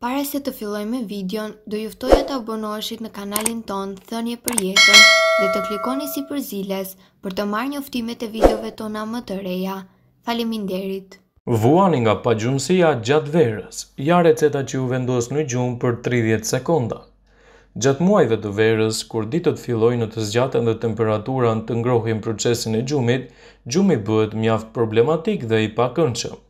Pare se të filloj me videon, do juftoj e të abonoshit në kanalin ton, thënje për jetën dhe të klikoni si për ziles për të marrë një uftimet e videove tona më të reja. Falimin derit! Vuani nga pa gjumësia gjatë verës, ja receta që ju vendos në gjumë për 30 sekonda. Gjatë muajve të verës, kur ditët filloj në të zgjatën dhe temperaturan të ngrohin procesin e gjumit, gjumi bëhet mjaft problematik dhe i pakënqëm.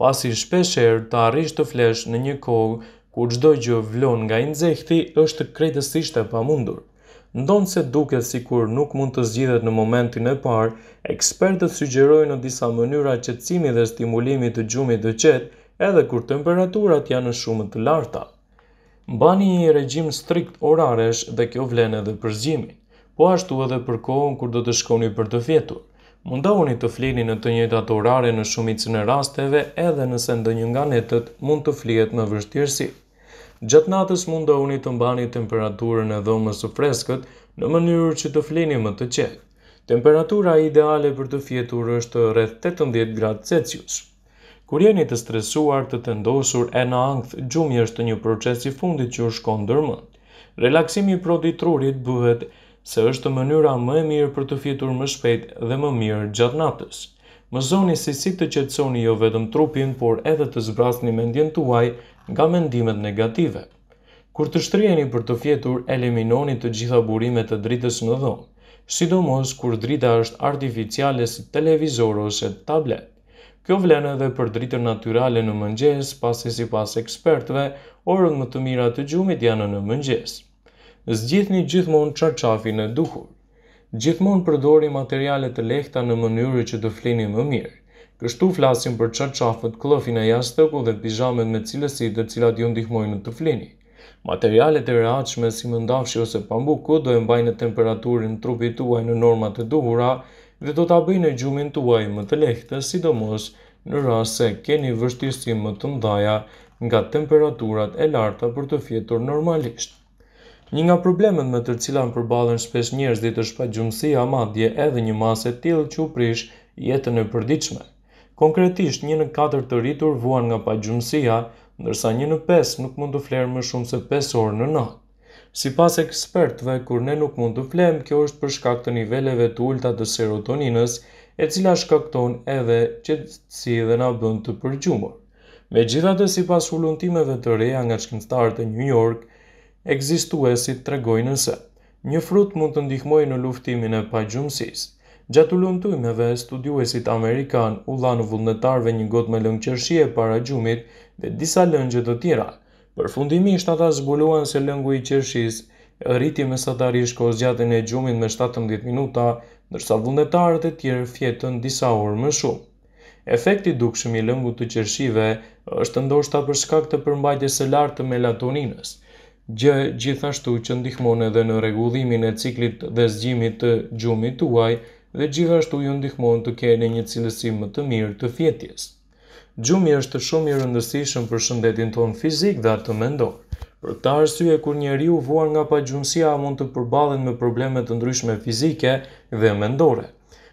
Pas i të arrisht të flesh në një kohë ku gjdoj gjë vlon nga inzekti është krejtësisht e pamundur. Ndonë se duke si kur nuk mund të zgjidhet në momentin e parë, ekspertët sugjerojnë në disa mënyra që cimi dhe stimulimi të gjumit dhe qetë edhe kur temperaturat janë shumë të larta. Bani një regjim strikt oraresh dhe kjo vlen edhe për po ashtu edhe për kohën kur do të shkoni për të fjetur mundohuni të flini në të njëjtë ato orare në shumicën e rasteve edhe nëse ndonjë nga netët mund të flihet me vështirësi. Gjatë natës mundohuni të mbani temperaturën e dhomës së freskët në mënyrë që të flini më të qetë. Temperatura ideale për të fjetur është rreth 18 gradë Celsius. Kur jeni të stresuar, të tendosur e në angth, gjumi është një proces i fundit që u shkon ndërmend. Relaksimi i proditrurit bëhet se është mënyra më e mirë për të fitur më shpejt dhe më mirë gjatë natës. zoni si si të qetsoni jo vetëm trupin, por edhe të zbrasni mendjen tuaj nga mendimet negative. Kur të shtrijeni për të fjetur, eliminoni të gjitha burimet të dritës në dhomë, sidomos kur drita është artificiale si televizor ose tablet. Kjo vlen edhe për dritën natyrale në mëngjes, pasi si pas ekspertve, orën më të mira të gjumit janë në mëngjes zgjithni gjithmonë qarqafi në duhur. Gjithmonë përdori materialet të lehta në mënyrë që të flini më mirë. Kështu flasim për qarqafët, klofin e jastëku dhe pijamet me cilësi të cilat ju ndihmojnë të flini. Materialet e reaqme si mëndafshi ose pambuku do e mbajnë temperaturin trupit tuaj në normat të duhura dhe do të abëjnë e gjumin tuaj më të lehte, sidomos në rrasë se keni vështirësi më të mdhaja nga temperaturat e larta për të fjetur normalisht. Një nga problemet me të cilan përbalën shpesh njerëzit është të gjumësia madje edhe një maset tjilë që u prish jetën e përdiqme. Konkretisht një në 4 të rritur vuan nga pa gjumësia, ndërsa një në 5 nuk mund të flerë më shumë se 5 orë në natë. Si pas ekspertve, kur ne nuk mund të flemë, kjo është për shkak të niveleve të ulta të serotoninës, e cila shkakton edhe si dhe na bënd të përgjumë. Me gjithate si pas ullëntimeve të reja nga shkinstarët e New York, ekzistuesit të regoj nëse. Një frut mund të ndihmoj në luftimin e pajgjumësis. Gjatë u lëntujmeve, studiuesit Amerikan u lanë vullnetarve një got me lëngqërshie para gjumit dhe disa lëngjët të tjera. Për fundimi, shtata zbuluan se lëngu i qërshis rriti me satarish ko gjatën e gjumit me 17 minuta, nërsa vullnetarët e tjerë fjetën disa orë më shumë. Efekti i lëngu të qërshive është ndoshta për shkak të përmbajtje së lartë të melatoninës. Gjë gjithashtu që ndihmon edhe në rregullimin e ciklit dhe zgjimit të gjumit tuaj dhe gjithashtu ju ndihmon të keni një cilësi më të mirë të fjetjes. Gjumi është shumë i rëndësishëm për shëndetin tonë fizik dhe atë mendor. Për këtë arsye kur njeriu vuan nga pagjumësia mund të përballen me probleme të ndryshme fizike dhe mendore.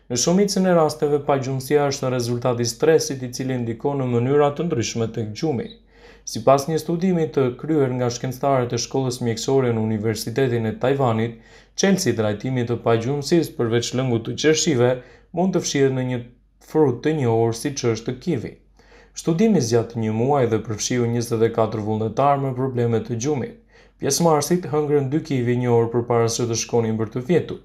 Në shumicën e rasteve pagjumësia është rezultati i stresit i cili ndikon në mënyra të ndryshme tek gjumi. Si pas një studimi të kryer nga shkenstarët e shkollës mjekësore në Universitetin e Tajvanit, qelësi drajtimi të pajgjumësis përveç lëngu të qershive mund të fshirë në një frut të një orë si që është të kivi. Studimi zjatë një muaj dhe përfshiu 24 vullnetarë me problemet të gjumit. Pjesë marsit hëngrën dy kivi një orë për parës që të shkonin për të fjetu.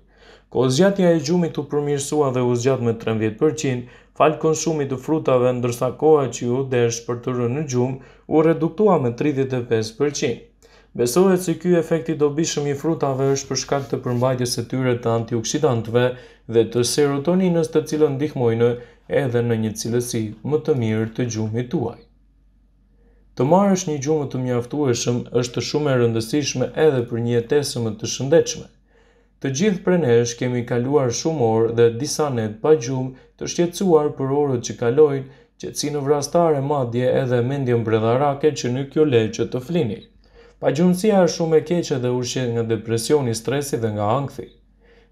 Ko zgjatja e gjumit të përmirësua dhe u zgjat me 13%, falë konsumit të frutave ndërsa koha që ju desh për të rënë në gjumë u reduktua me 35%. Besohet se ky efekt i dobishëm i frutave është për shkak të përmbajtjes së tyre të antioksidantëve dhe të serotoninës të cilën ndihmojnë edhe në një cilësi më të mirë të gjumit tuaj. Të marrësh një gjumë të mjaftueshëm është shumë e rëndësishme edhe për një jetesë të shëndetshme. Të gjithë për nesh kemi kaluar shumë orë dhe disa net pa gjumë të shqetsuar për orët që kalojnë, që si në vrastare madje edhe mendjen bredharake që në kjo le të flini. Pa gjumësia është shumë e keqe dhe ushjet nga depresioni, stresi dhe nga angthi.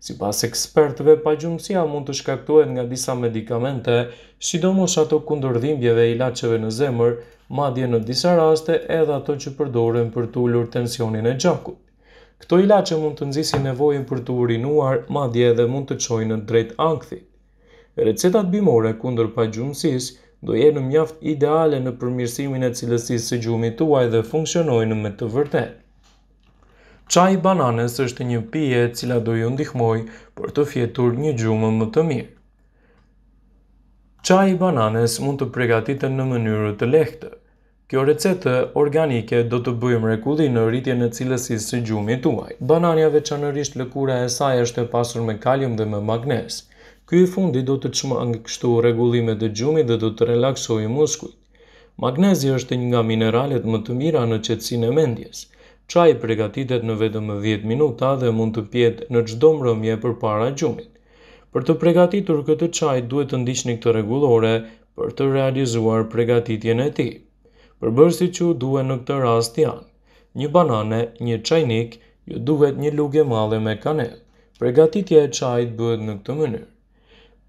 Si pas ekspertëve, pa gjumësia mund të shkaktohet nga disa medikamente, sidomos ato kundërdhimbjeve dhimbjeve i lacheve në zemër, madje në disa raste edhe ato që përdoren për të tensionin e gjakut. Këto ilaqe mund të nëzisi nevojën për të urinuar, madje dhe mund të qojnë në drejt angthit. Recetat bimore kundër pa gjumësis do jenë në mjaft ideale në përmirësimin e cilësisë së gjumit tuaj dhe funksionojnë me të vërtet. Qaj bananës është një pije cila do ju ndihmoj për të fjetur një gjumë më të mirë. Qaj bananës mund të pregatitën në mënyrë të lehtë. Kjo recetë organike do të bëjmë rekulli në rritje në cilësisë së gjumit tuaj. Banania veçanërisht lëkura e saj është e pasur me kalium dhe me magnes. Ky i fundi do të çmang kështu rregullimet e gjumit dhe do të relaksojë muskujt. Magnezi është një nga mineralet më të mira në qetësinë e mendjes. Çaji përgatitet në vetëm 10 minuta dhe mund të pjetë në çdo mbrëmje përpara gjumit. Për të përgatitur këtë çaj duhet të ndiqni këtë rregullore për të realizuar përgatitjen e tij përbërësi që duhet në këtë rast janë, një banane, një qajnik, ju duhet një luge madhe me kanel. Pregatitja e qajt bëhet në këtë mënyrë.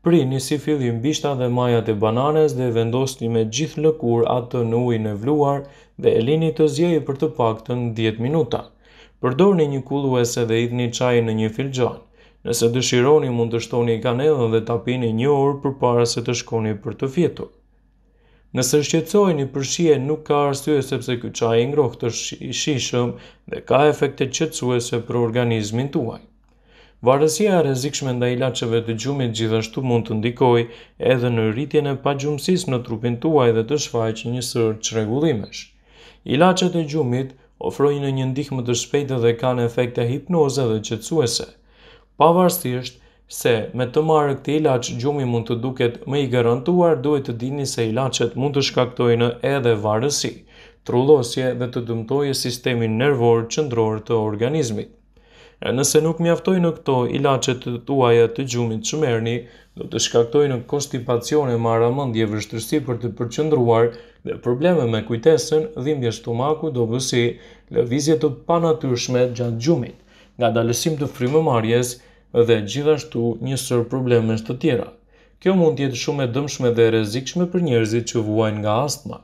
Pri një si fillim bishta dhe majat e bananes dhe vendosni me gjithë lëkur atë në ujë në vluar dhe e lini të zjejë për të paktën 10 minuta. Përdorni një kulluese dhe idhni qaj në një filxan. Nëse dëshironi mund të shtoni kanelën dhe tapini një orë për para se të shkoni për të fjetur. Nëse shqetsojni për përshie nuk ka arsye sepse ky çaj i ngrohtë është i shishëm dhe ka efekte qetësuese për organizmin tuaj. Varësia e rrezikshme ndaj ilaçeve të gjumit gjithashtu mund të ndikojë edhe në rritjen e gjumësis në trupin tuaj dhe të shfaqë një që çrregullimesh. Ilaçet e gjumit ofrojnë një ndihmë të shpejtë dhe kanë efekte hipnoze dhe qetësuese. Pavarësisht, se me të marrë këtë ilaç gjumi mund të duket më i garantuar, duhet të dini se ilaçet mund të shkaktojnë edhe varësi, trullosje dhe të dëmtojë sistemin nervor qendror të organizmit. Nëse nuk mjaftojnë këto ilaçet të tuaja të gjumit që merrni, do të shkaktojnë konstipacione, marramendje, vështirësi për të përqendruar dhe probleme me kujtesën, dhimbje stomaku, dobësi, lëvizje të panatyrshme gjatë gjumit. Nga dalësim të frymëmarrjes dhe gjithashtu njësër problemesht të tjera. Kjo mund tjetë shumë e dëmshme dhe rezikshme për njerëzit që vuajnë nga astma.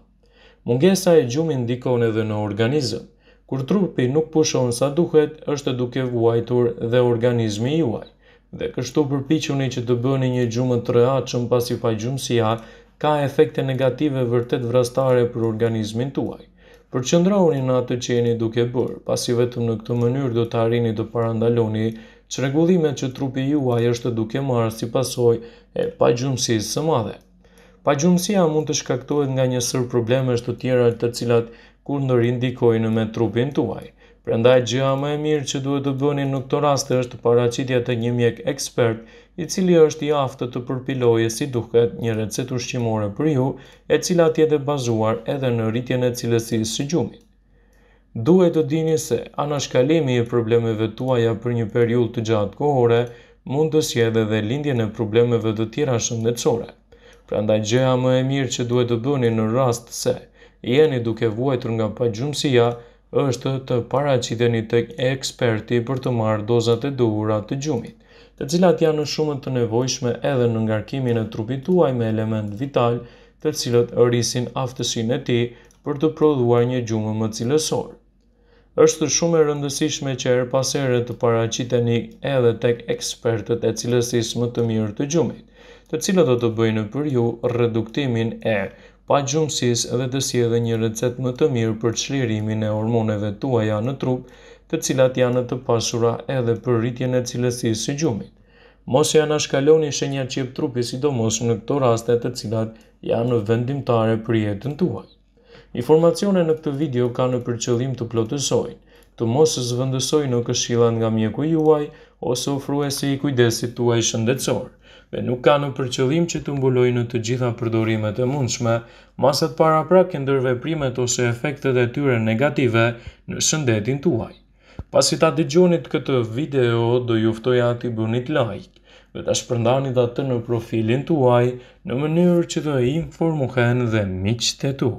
Mungesa e gjumi ndikon edhe në organizëm. Kur trupi nuk pushon sa duhet, është duke vuajtur dhe organizmi juaj. Dhe kështu përpichuni që të bëni një gjumë të rëa që në pasi pa gjumësia, ka efekte negative vërtet vrastare për organizmin tuaj. Për qëndrauni në atë që jeni duke bërë, pasi vetëm në këtë mënyrë do të arini të parandaloni çrregullime që trupi juaj është duke marrë si pasojë e pagjumësisë së madhe. Pagjumësia mund të shkaktohet nga një sër problemesh të tjera të cilat në rindikojnë me trupin tuaj. Prandaj gjëja më e mirë që duhet të bëni në të rast është paraqitja të një mjek ekspert, i cili është i aftë të përpilojë si duket një recetë ushqimore për ju, e cila tjetë e bazuar edhe në rritjen e cilësisë së gjumit duhet të dini se anashkalimi i problemeve tuaja për një periull të gjatë kohore mund të sjedhe dhe lindje në problemeve të tjera shëndecore. Pra ndaj gjëja më e mirë që duhet të bëni në rast se jeni duke vuajtur nga pa është të paraqiteni tek eksperti për të marrë dozat e duhura të gjumit, të cilat janë shumë të nevojshme edhe në ngarkimin e trupit tuaj me element vital, të cilët rrisin aftësinë e tij për të prodhuar një gjumë më cilësor është shumë e rëndësishme që erë pasere të paraciteni edhe tek ekspertët e cilësis më të mirë të gjumit, të cilët do të bëjnë për ju reduktimin e pa gjumësis dhe të si edhe një recet më të mirë për qlirimin e hormoneve tuaja në trup, të cilat janë të pasura edhe për rritjen e cilësis së gjumit. Mos janë ashkaloni shenja qip trupi sidomos në këto raste të cilat janë vendimtare për jetën tuaj. Informacione në këtë video ka në përqëllim të plotësojnë, të mos së zvëndësojnë në këshilan nga mjeku juaj, ose ofru e i kujdesit të uaj dhe nuk ka në përqëllim që të mbulojnë në të gjitha përdorimet e mundshme, masat para pra këndërve primet ose efektet e tyre negative në shëndetin të uaj. ta të këtë video, do juftoj ati bunit like, dhe të shpërndani dhe të në profilin të uaj në mënyrë që të informuhen dhe miqë të tu.